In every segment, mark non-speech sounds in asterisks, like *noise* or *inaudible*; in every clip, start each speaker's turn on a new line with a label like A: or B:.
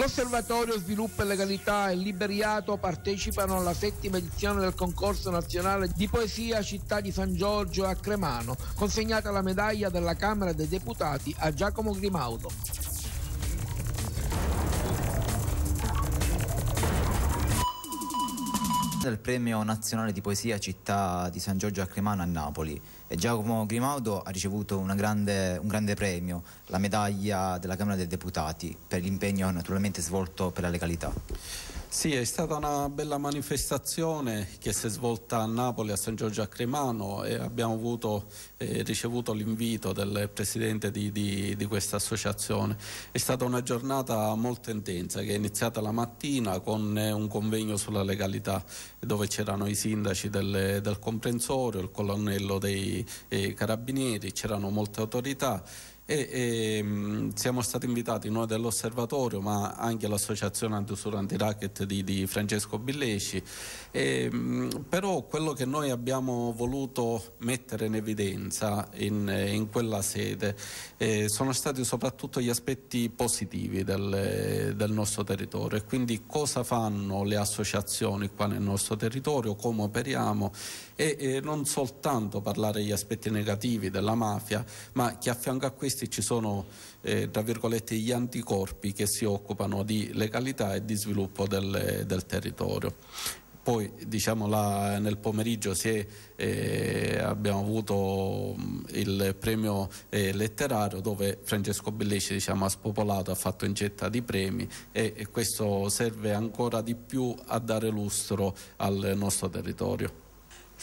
A: L'Osservatorio Sviluppo e Legalità e Liberiato partecipano alla settima edizione del concorso nazionale di poesia Città di San Giorgio a Cremano, consegnata la medaglia della Camera dei Deputati a Giacomo Grimaudo.
B: del premio nazionale di poesia Città di San Giorgio a Cremano a Napoli. E Giacomo Grimaudo ha ricevuto grande, un grande premio, la medaglia della Camera dei Deputati, per l'impegno naturalmente svolto per la legalità. Sì,
A: è stata una bella manifestazione che si è svolta a Napoli, a San Giorgio a Cremano e abbiamo avuto, eh, ricevuto l'invito del presidente di, di, di questa associazione. È stata una giornata molto intensa che è iniziata la mattina con eh, un convegno sulla legalità dove c'erano i sindaci del, del comprensorio, il colonnello dei eh, carabinieri, c'erano molte autorità e, e, ehm, siamo stati invitati noi dell'osservatorio ma anche l'associazione antiusura anti-racket di, di, Francesco Billeci e, ehm, però quello che noi abbiamo voluto mettere in evidenza in, in quella sede eh, sono stati soprattutto gli aspetti positivi del, del nostro territorio e quindi cosa fanno le associazioni qua nel nostro territorio, come operiamo e, e non soltanto parlare degli aspetti negativi della mafia ma che affianco a questi questi ci sono eh, tra virgolette gli anticorpi che si occupano di legalità e di sviluppo del, del territorio. Poi diciamo, la, nel pomeriggio è, eh, abbiamo avuto mm, il premio eh, letterario dove Francesco Bellici diciamo, ha spopolato, ha fatto incetta di premi e, e questo serve ancora di
B: più a dare lustro al nostro territorio.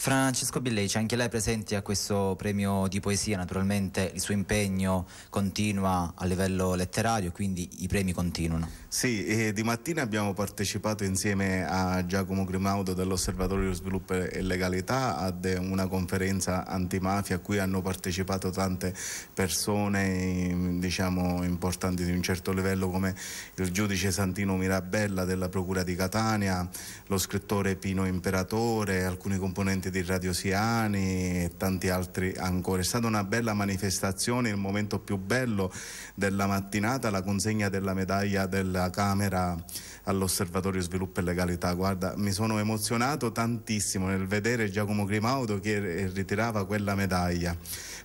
B: Francesco Billeci, anche lei presente a questo premio di poesia, naturalmente il suo impegno continua a livello letterario, quindi i premi continuano.
C: Sì, di mattina abbiamo partecipato insieme a Giacomo Grimaudo dell'Osservatorio Sviluppo e Legalità ad una conferenza antimafia a cui hanno partecipato tante persone diciamo, importanti di un certo livello come il giudice Santino Mirabella della Procura di Catania, lo scrittore Pino Imperatore, alcuni componenti veramente di Siani e tanti altri ancora. È stata una bella manifestazione, il momento più bello della mattinata, la consegna della medaglia della Camera all'Osservatorio Sviluppo e Legalità. Guarda, mi sono emozionato tantissimo nel vedere Giacomo Grimaudo che ritirava quella medaglia.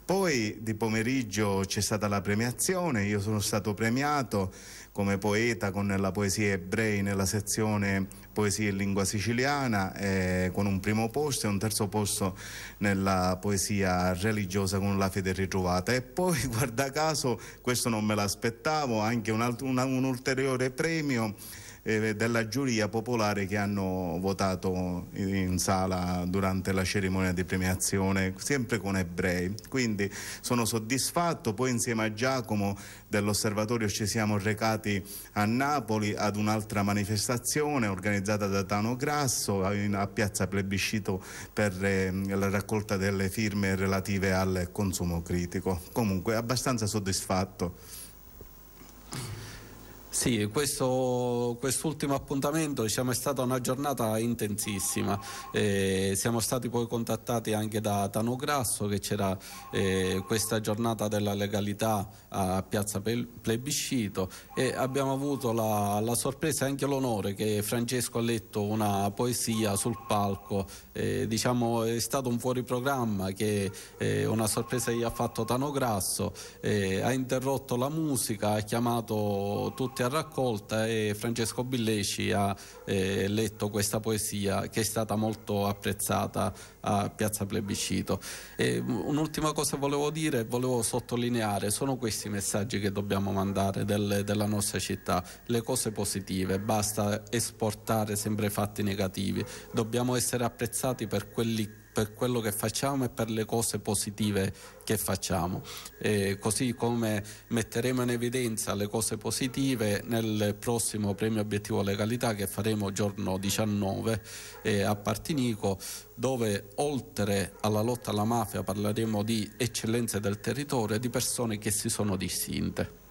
C: Poi di pomeriggio c'è stata la premiazione, io sono stato premiato come poeta con la poesia ebrei nella sezione poesie in lingua siciliana eh, con un primo posto e un terzo posto nella poesia religiosa con la fede ritrovata e poi *laughs* guarda caso questo non me l'aspettavo anche un, altro, un, un ulteriore premio eh, della giuria popolare che hanno votato in, in sala durante la cerimonia di premiazione, sempre con ebrei. Quindi sono soddisfatto, poi insieme a Giacomo dell'osservatorio ci siamo recati a Napoli ad un'altra manifestazione organizzata da Tano Grasso a Piazza Plebiscito per eh, la raccolta delle firme relative al consumo critico. Comunque abbastanza soddisfatto.
A: Sì, questo, quest'ultimo appuntamento diciamo, è stata una giornata intensissima. Eh, siamo stati poi contattati anche da Tano Grasso che c'era eh, questa giornata della legalità a Piazza Plebiscito e abbiamo avuto la, la sorpresa e anche l'onore che Francesco ha letto una poesia sul palco. Eh, diciamo, è stato un fuori programma che eh, una sorpresa gli ha fatto Tano Grasso, eh, ha interrotto la musica, ha chiamato tutti a raccolta e Francesco Billeci ha eh, letto questa poesia che è stata molto apprezzata a Piazza Plebiscito. E mm, un'ultima cosa volevo dire, volevo sottolineare, sono questi i messaggi che dobbiamo mandare del, della nostra città, le cose positive, basta esportare sempre fatti negativi, dobbiamo essere apprezzati per quelli che per quello che facciamo e per le cose positive che facciamo. E così come metteremo in evidenza le cose positive nel prossimo premio obiettivo legalità che faremo giorno 19 eh, a Partinico dove oltre alla lotta alla mafia parleremo di eccellenze del territorio e di persone che si sono distinte.